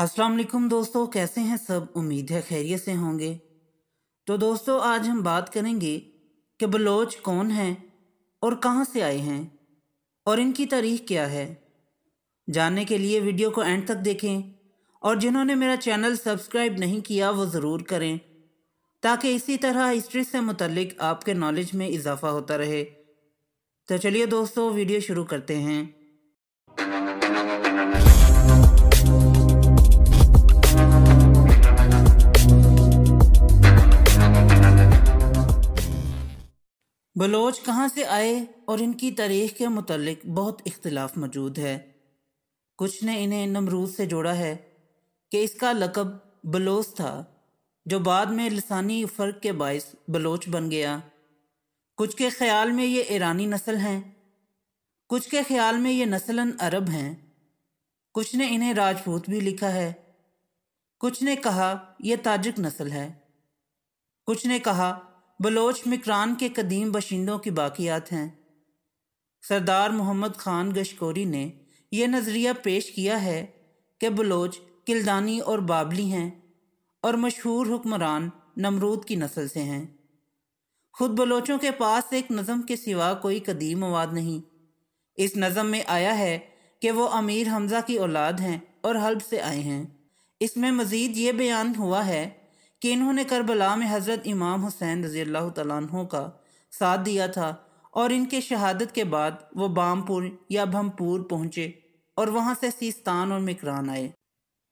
अस्सलाम वालेकुम दोस्तों कैसे हैं सब उम्मीद है खैरियत से होंगे तो दोस्तों आज हम बात करेंगे कि बलोच कौन हैं और कहाँ से आए हैं और इनकी तारीख क्या है जानने के लिए वीडियो को एंड तक देखें और जिन्होंने मेरा चैनल सब्सक्राइब नहीं किया वो ज़रूर करें ताकि इसी तरह हिस्ट्री से मुतलक आपके नॉलेज में इजाफ़ा होता रहे तो चलिए दोस्तों वीडियो शुरू करते हैं बलोच कहाँ से आए और इनकी तारीख के मतलब बहुत इख्तलाफ मौजूद है कुछ ने इन्हें नमरूद से जोड़ा है कि इसका लकब बलोच था जो बाद में लसानी फ़र्क के बायस बलोच बन गया कुछ के ख्याल में ये ईरानी नस्ल हैं कुछ के ख्याल में ये नस्लन अरब हैं कुछ ने इन्हें राजपूत भी लिखा है कुछ ने कहा यह ताजिक नस्ल है कुछ ने कहा बलोच मिक्रान के कदीम बशिंदों की बाकियात हैं सरदार मोहम्मद खान गशकोरी ने यह नज़रिया पेश किया है कि बलोच किल्दानी और बाबली हैं और मशहूर हुक्मरान नमरूद की नस्ल से हैं खुद बलोचों के पास एक नज़म के सिवा कोई कदीम मवाद नहीं इस नज़म में आया है कि वो अमीर हमजा की औलाद हैं और हल्ब से आए हैं इसमें मज़ीद ये बयान हुआ है कि इन्होंने करबला में हज़रत इमाम हुसैन रज़ी अल्लाह तु का साथ दिया था और इनके शहादत के बाद वो बामपुर या भमपुर पहुँचे और वहाँ से सीस्तान और मकरान आए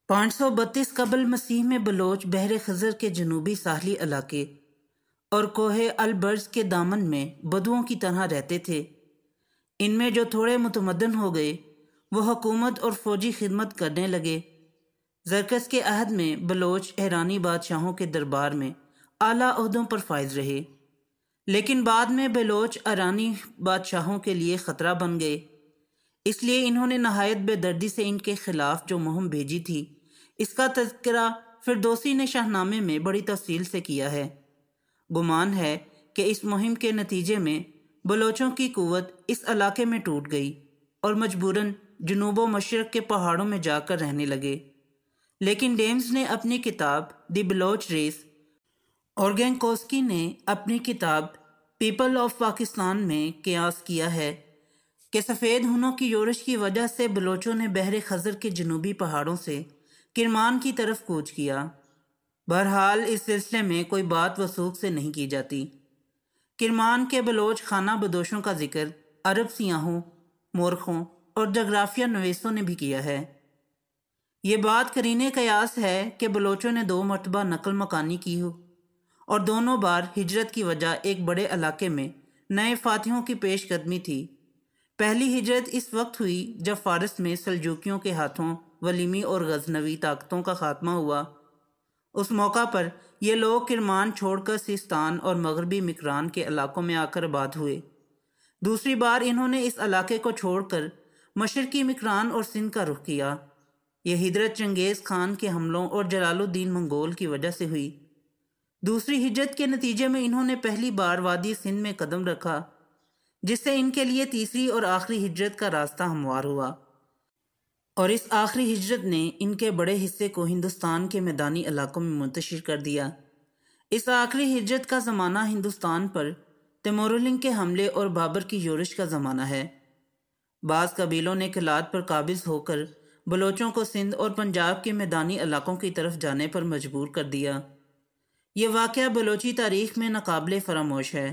पाँच सौ बत्तीस कबल मसीह में बलोच बहर खजर के जनूबी साहली इलाके और कोहे अलबर्ज के दामन में बदुओं की तरह रहते थे इनमें जो थोड़े मुतमदन हो गए वह हुकूमत और फौजी खिदमत करने लगे जरकस के अहद में बलोच ईरानी बादशाहों के दरबार में आला अहदों पर फायज रहे लेकिन बाद में बलोच ईरानी बादशाहों के लिए ख़तरा बन गए इसलिए इन्होंने नहायत बेदर्दी से इनके ख़िलाफ़ जो मुहिम भेजी थी इसका तस्करा फिरदोसी ने शाहनामे में बड़ी तफसील से किया है गुमान है कि इस मुहिम के नतीजे में बलोचों की कुवत इस इलाके में टूट गई और मजबूरन जनूब मशरक़ के पहाड़ों में जाकर रहने लगे लेकिन डेम्स ने अपनी किताब द बलोच रेस और गेंकोस्की ने अपनी किताब पीपल ऑफ पाकिस्तान में क्यास किया है कि सफ़ेद हुनों की योरश की वजह से बलोचों ने बहरे खजर के जनूबी पहाड़ों से किरमान की तरफ कूच किया बहरहाल इस सिलसिले में कोई बात वसूख से नहीं की जाती किरमान के बलोच खाना बदोशों का जिक्र अरब सियाहों मोरखों और जगराफिया नवेसों ने भी किया है ये बात करीने कयास है कि बलोचों ने दो मरतबा नकल मकानी की हो और दोनों बार हिजरत की वजह एक बड़े इलाके में नए फातहों की पेशकदमी थी पहली हिजरत इस वक्त हुई जब फारस में सलजूकियों के हाथों वलीमी और गजनवी ताकतों का खात्मा हुआ उस मौका पर ये लोग किरमान छोड़कर सिस्तान और मगरबी मकरान के इलाकों में आकर आबाद हुए दूसरी बार इन्होंने इस इलाके को छोड़कर मशरकी मकरान और सिंध का रुख किया यह हिजरत चंगेज़ खान के हमलों और जलालुद्दीन मंगोल की वजह से हुई दूसरी हिजरत के नतीजे में इन्होंने पहली बार वादी सिंध में कदम रखा जिससे इनके लिए तीसरी और आखिरी हिजरत का रास्ता हमवार हुआ और इस आखिरी हिजरत ने इनके बड़े हिस्से को हिंदुस्तान के मैदानी इलाकों में मुंतशिर कर दिया इस आखिरी हिजरत का ज़माना हिंदुस्तान पर तमोरलिंग के हमले और बाबर की योरिश का ज़माना है बाज़ कबीलों ने किलात पर काबिज होकर बलोचों को सिंध और पंजाब के मैदानी इलाकों की तरफ जाने पर मजबूर कर दिया ये वाक़ बलोची तारीख में नाकबले फरामोश है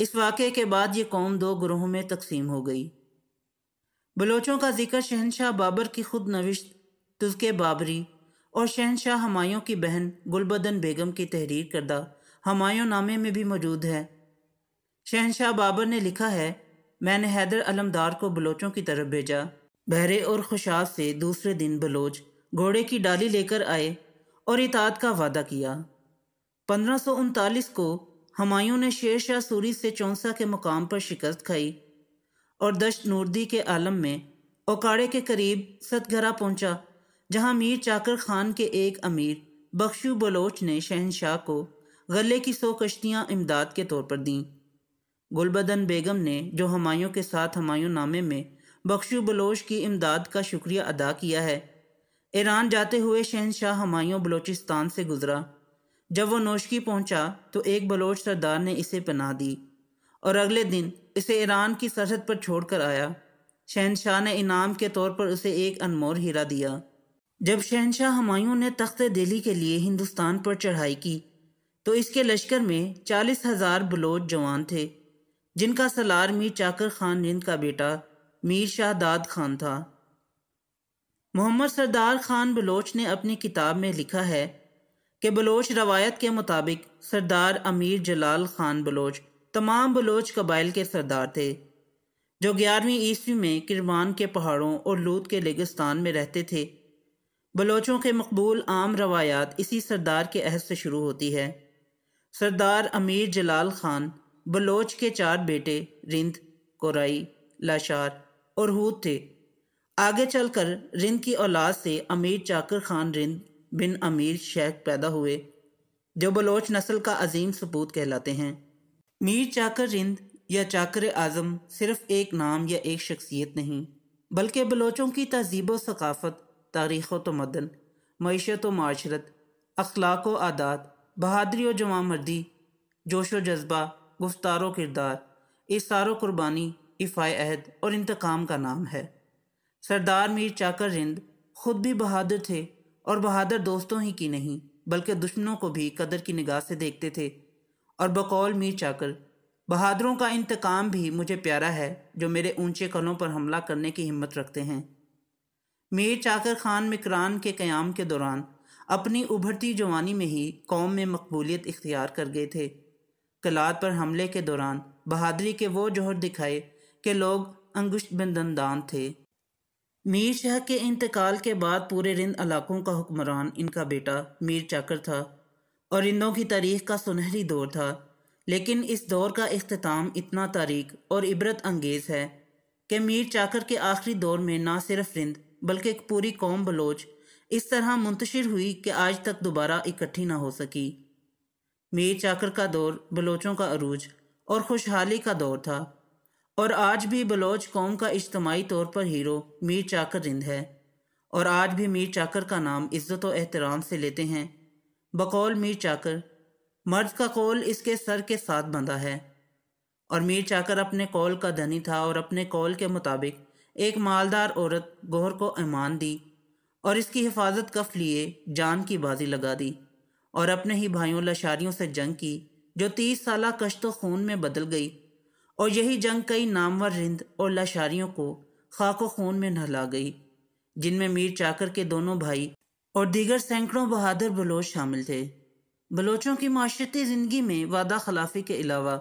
इस वाक़े के बाद ये कौम दो ग्रोहों में तकसीम हो गई बलोचों का जिक्र शहनशाह बाबर की खुद नविश्त तुजके बाबरी और शहनशाह हमायों की बहन गुलबदन बेगम की तहरीर करदा हमायों नामे में भी मौजूद है शहनशाह बाबर ने लिखा है मैंने हैदर अलमदार को बलोचों की तरफ भेजा बहरे और खुशाब से दूसरे दिन बलोच घोड़े की डाली लेकर आए और इताद का वादा किया पंद्रह को हमायूं ने शेर शाह सूरी से चौंसा के मुकाम पर शिकस्त खाई और दश नूरदी के आलम में ओकाड़े के करीब सतघरा पहुंचा जहां मीर चाकर खान के एक अमीर बख्शु बलोच ने शहनशाह को गले की सौ कश्तियां इमदाद के तौर पर दीं गुलबदन बेगम ने जो हमायूं के साथ हमायूं नामे में बख्शु बलोच की इमदाद का शुक्रिया अदा किया है ईरान जाते हुए शहनशाह हमायों बलोचिस्तान से गुजरा जब वह नोशकी पहुंचा तो एक बलोच सरदार ने इसे पना दी और अगले दिन इसे ईरान की सरहद पर छोड़कर आया शहनशाह ने इनाम के तौर पर उसे एक अनमोल हीरा दिया जब शहनशाह हमायों ने तख्त दिल्ली के लिए हिंदुस्तान पर चढ़ाई की तो इसके लश्कर में चालीस हजार बलोच जवान थे जिनका सलार मीर चाकर खान जिंद का बेटा मीर शाह दाद खान था मोहम्मद सरदार खान बलोच ने अपनी किताब में लिखा है कि बलोच रवायत के मुताबिक सरदार अमीर जलाल खान बलोच तमाम बलोच कबाइल के सरदार थे जो ग्यारहवीं ईस्वी में किरमान के पहाड़ों और लूत के लेगिस्तान में रहते थे बलोचों के मकबूल आम रवायात इसी सरदार के अहद से शुरू होती है सरदार अमीर जलाल खान बलोच के चार बेटे रिंद कोराई लाशार और हूद थे आगे चलकर रिंद की औलाद से अमीर चाकर खान रिंद बिन अमीर शेख पैदा हुए जो बलोच नस्ल का अजीम सपूत कहलाते हैं मीर चाकर रिंद या चाकर आज़म सिर्फ एक नाम या एक शख्सियत नहीं बल्कि बलोचों की तहजीब व सकाफ़त तारीख़ व तमदन मीशत व माशरत अखलाक व आदात बहादरी व जमा मर्दी जोश व जज्बा गुफ्तार किरदार इस सारो कुर्बानी इफ़ा अहद और इंतकाम का नाम है सरदार मीर चाकर रिंद खुद भी बहादुर थे और बहादुर दोस्तों ही की नहीं बल्कि दुश्मनों को भी कदर की निगाह से देखते थे और बकौल मीर चाकर बहादुरों का इंतकाम भी मुझे प्यारा है जो मेरे ऊंचे कनों पर हमला करने की हिम्मत रखते हैं मीर चाकर खान मिकरान के क़्याम के दौरान अपनी उभरती जवानी में ही कौम में मकबूलियत इख्तियार कर गए थे कलात पर हमले के दौरान बहादरी के वो जोहर दिखाए के लोग अंगुश बंदनदान थे मीर शाह के इंतकाल के बाद पूरे रिंद इलाकों का हुक्मरान इनका बेटा मीर चाकर था और रिंदों की तारीख का सुनहरी दौर था लेकिन इस दौर का अख्ताम इतना तारीख और इबरत अंगेज़ है कि मीर चाकर के आखिरी दौर में ना सिर्फ रिंद बल्कि पूरी कौम बलोच इस तरह मुंतशिर हुई कि आज तक दोबारा इकट्ठी ना हो सकी मीर चाकर का दौर बलोचों का अरूज और खुशहाली का दौर था और आज भी बलोच कौम का इज्तमाही तौर पर हीरो मीर चाकर रिंद है और आज भी मीर चाकर का नाम इज़्ज़त और एहतराम से लेते हैं बकौल मीर चाकर मर्द का कौल इसके सर के साथ बंधा है और मीर चाकर अपने कौल का धनी था और अपने कौल के मुताबिक एक मालदार औरत गोहर को ईमान दी और इसकी हिफाजत कफ लिए जान की बाजी लगा दी और अपने ही भाइयों लाशारियों से जंग की जो तीस साल कश्त खून में बदल गई और यही जंग कई नामवर रिंद और लाशारियों को खाक खून में नहला गई जिनमें मीर चाकर के दोनों भाई और दीगर सैकड़ों बहादुर बलोच शामिल थे बलोचों की माशरती ज़िंदगी में वादा खिलाफी के अलावा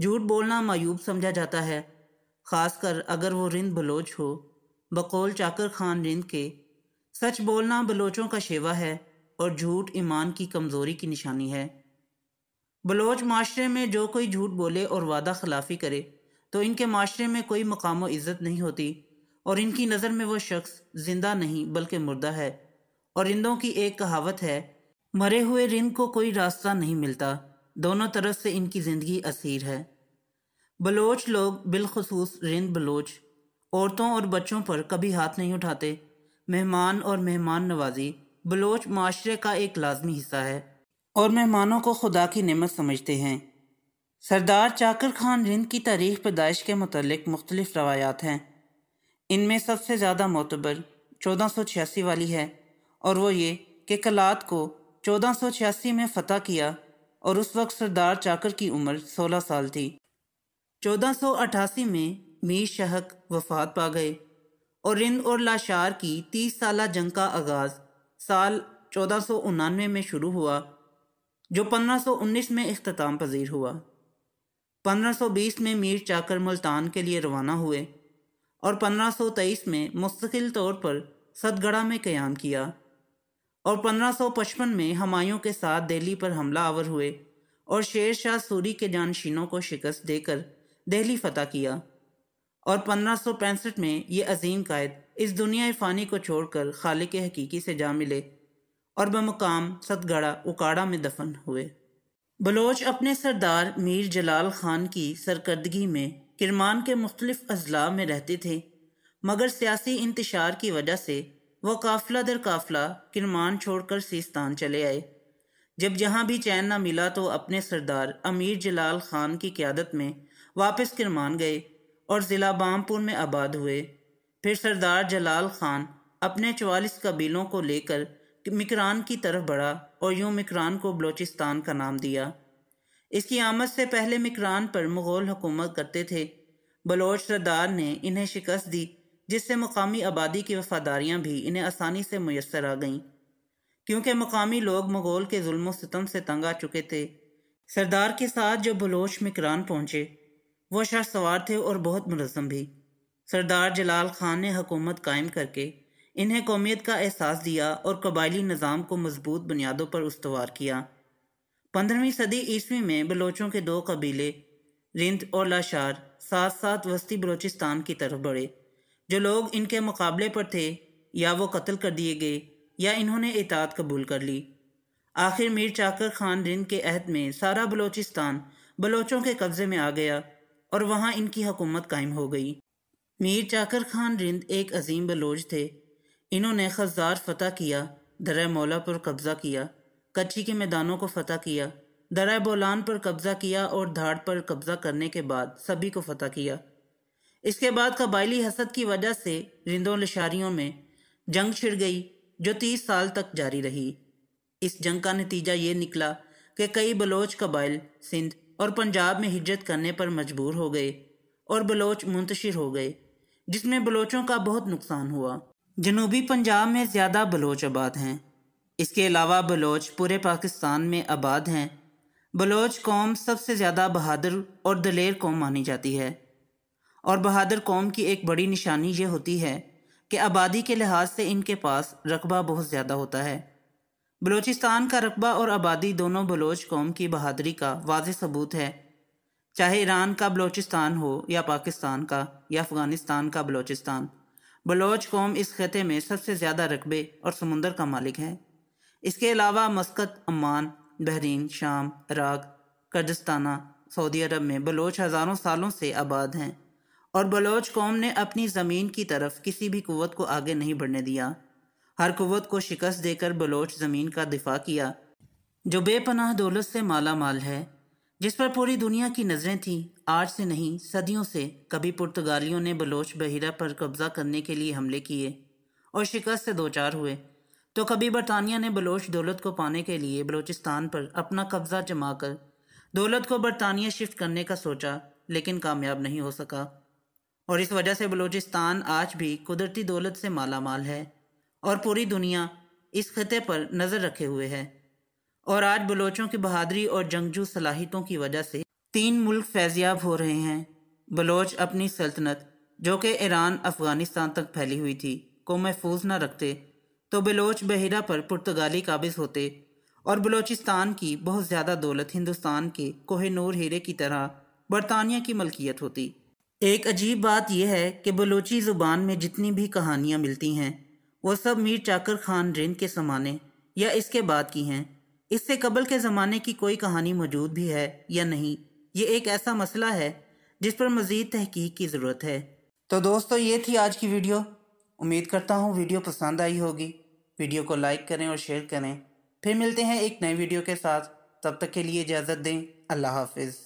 झूठ बोलना मायूब समझा जाता है खासकर अगर वो रिंद बलोच हो बकौल चाकर खान रिंद के सच बोलना बलोचों का शेवा है और झूठ ईमान की कमज़ोरी की निशानी है बलोच माशरे में जो कोई झूठ बोले और वादा खिलाफी करे तो इनके माशरे में कोई मकाम व इज़्ज़त नहीं होती और इनकी नज़र में वो शख्स जिंदा नहीं बल्कि मुर्दा है और रिंदों की एक कहावत है मरे हुए रिंद को कोई रास्ता नहीं मिलता दोनों तरफ से इनकी ज़िंदगी असीर है बलोच लोग बिलखसूस रिंद बलोच औरतों और बच्चों पर कभी हाथ नहीं उठाते मेहमान और मेहमान नवाजी बलोच माशरे का एक लाजमी हिस्सा है और मेहमानों को खुदा की नमत समझते हैं सरदार चाकर खान रिंद की तारीख पैदाइश के मतलब मुख्तलिफ रवायात हैं इनमें सबसे ज़्यादा मोतबर चौदह सौ छियासी वाली है और वो ये कि कलात को चौदह सौ छियासी में फ़तह किया और उस वक्त सरदार चाकर की उम्र सोलह साल थी चौदह सौ अठासी में मीर शहक वफात पा गए और रिंद और लाशार की तीस साल जंग का आगाज़ साल चौदह सौ उनानवे में शुरू हुआ जो 1519 में अख्ताम पजीर हुआ 1520 में मीर चाकर मुल्तान के लिए रवाना हुए और 1523 में मुस्तकिल तौर पर सदगढ़ा में क़्याम किया और 1555 में हमायों के साथ दिल्ली पर हमला आवर हुए और शेर शाह सूरी के जानशीनों को शिकस्त देकर दिल्ली फतह किया और पंद्रह में ये अजीम कायद इस दुनिया फ़ानी को छोड़कर खालिक हकीकी से जा मिले और बमकाम सतगढ़ा उकाड़ा में दफन हुए बलोच अपने सरदार मीर जलाल खान की सरकर्दगी में किरमान के मुख्तलिफ अजला में रहते थे मगर सियासी इंतशार की वजह से वह काफिला दर काफिला किरमान छोड़कर सिस्तान चले आए जब जहाँ भी चैन ना मिला तो अपने सरदार अमीर जलाल खान की क्यादत में वापस किरमान गए और ज़िला बामपुर में आबाद हुए फिर सरदार जलाल खान अपने चवालीस कबीलों को लेकर मिकरान की तरफ बढ़ा और यूं मिकरान को बलोचिस्तान का नाम दिया इसकी आमद से पहले मिकरान पर मुग़ल हुकूमत करते थे बलोच सरदार ने इन्हें शिकस्त दी जिससे मुकामी आबादी की वफादारियां भी इन्हें आसानी से मैसर आ गईं क्योंकि मुकामी लोग मुग़ल के जुल्म सितम से तंग आ चुके थे सरदार के साथ जो बलोच मिकरान पहुंचे वह शाह सवार थे और बहुत मुनज़म भी सरदार जलाल खान ने हुकूमत कायम करके इन्हें कौमियत का एहसास दिया और कबायली निज़ाम को मजबूत बुनियादों पर उसवार किया पंद्रहवीं सदी ईस्वी में बलोचों के दो कबीले रिंद और लाशार साथ साथ वस्ती बलोचिस्तान की तरफ बढ़े जो लोग इनके मुकाबले पर थे या वो कत्ल कर दिए गए या इन्होंने इतात कबूल कर ली आखिर मीर चाकर खान रिंद के अहद में सारा बलोचिस्तान बलोचों के कब्ज़े में आ गया और वहाँ इनकी हुकूमत कायम हो गई मीर चाकर खान रिंद एक अजीम बलोच थे इन्होंने खजदार फतेह किया दर मौला पर कब्ज़ा किया कच्ची के मैदानों को फतेह किया दर बोलान पर कब्ज़ा किया और धाड़ पर कब्ज़ा करने के बाद सभी को फतेह किया इसके बाद कबायली हसद की वजह से रिंदों लशारियों में जंग छिड़ गई जो तीस साल तक जारी रही इस जंग का नतीजा ये निकला कि कई बलोच कबाइल सिंध और पंजाब में हिजरत करने पर मजबूर हो गए और बलोच मुंतशिर हो गए जिसमें बलोचों का बहुत नुकसान हुआ जनूबी पंजाब में ज़्यादा बलोच आबाद हैं इसके अलावा बलोच पूरे पाकिस्तान में आबाद हैं बलोच कौम सबसे ज़्यादा बहादुर और दलेर कौम मानी जाती है और बहादुर कौम की एक बड़ी निशानी यह होती है कि आबादी के लिहाज से इनके पास रकबा बहुत ज़्यादा होता है बलूचिस्तान का रकबा और आबादी दोनों बलोच कौम की बहादरी का वाज सबूत है चाहे ईरान का बलूचिस्तान हो या पाकिस्तान का या अफ़गानिस्तान का बलूचिस्तान बलोच कौम इस खत्े में सबसे ज़्यादा रकबे और समुंदर का मालिक है इसके अलावा मस्कत अमान बहरीन शाम राग कर्जस्ताना सऊदी अरब में बलोच हज़ारों सालों से आबाद हैं और बलोच कौम ने अपनी ज़मीन की तरफ किसी भी कुत को आगे नहीं बढ़ने दिया हर कुत को शिकस्त देकर बलोच ज़मीन का दिफा किया जो बेपनाह दौलत से माला माल है जिस पर पूरी दुनिया की नज़रें थी आज से नहीं सदियों से कभी पुर्तगालियों ने बलोच बहिरा पर कब्जा करने के लिए हमले किए और शिकस्त से दो चार हुए तो कभी बरतानिया ने बलोच दौलत को पाने के लिए बलोचिस्तान पर अपना कब्जा जमा कर दौलत को बरतानिया शिफ्ट करने का सोचा लेकिन कामयाब नहीं हो सका और इस वजह से बलोचिस्तान आज भी कुदरती दौलत से मालामाल है और पूरी दुनिया इस खत्े पर नज़र रखे हुए है और आज बलोचों की बहादरी और जंगजू सलाहितों की वजह से तीन मुल्क फैजियाब हो रहे हैं बलोच अपनी सल्तनत जो कि ईरान अफगानिस्तान तक फैली हुई थी को महफूज न रखते तो बलोच बहिरा पर पुर्तगाली काबिज होते और बलोचिस्तान की बहुत ज़्यादा दौलत हिंदुस्तान के कोहे नूर हीरे की तरह बरतानिया की मलकियत होती एक अजीब बात यह है कि बलोची ज़ुबान में जितनी भी कहानियाँ मिलती हैं वो सब मीर चाकर खान रिंद के समाने या इसके बाद की हैं इससे कबल के ज़माने की कोई कहानी मौजूद भी है या नहीं ये एक ऐसा मसला है जिस पर मज़ीद तहकीक की ज़रूरत है तो दोस्तों ये थी आज की वीडियो उम्मीद करता हूँ वीडियो पसंद आई होगी वीडियो को लाइक करें और शेयर करें फिर मिलते हैं एक नई वीडियो के साथ तब तक के लिए इजाज़त दें अल्लाह हाफिज़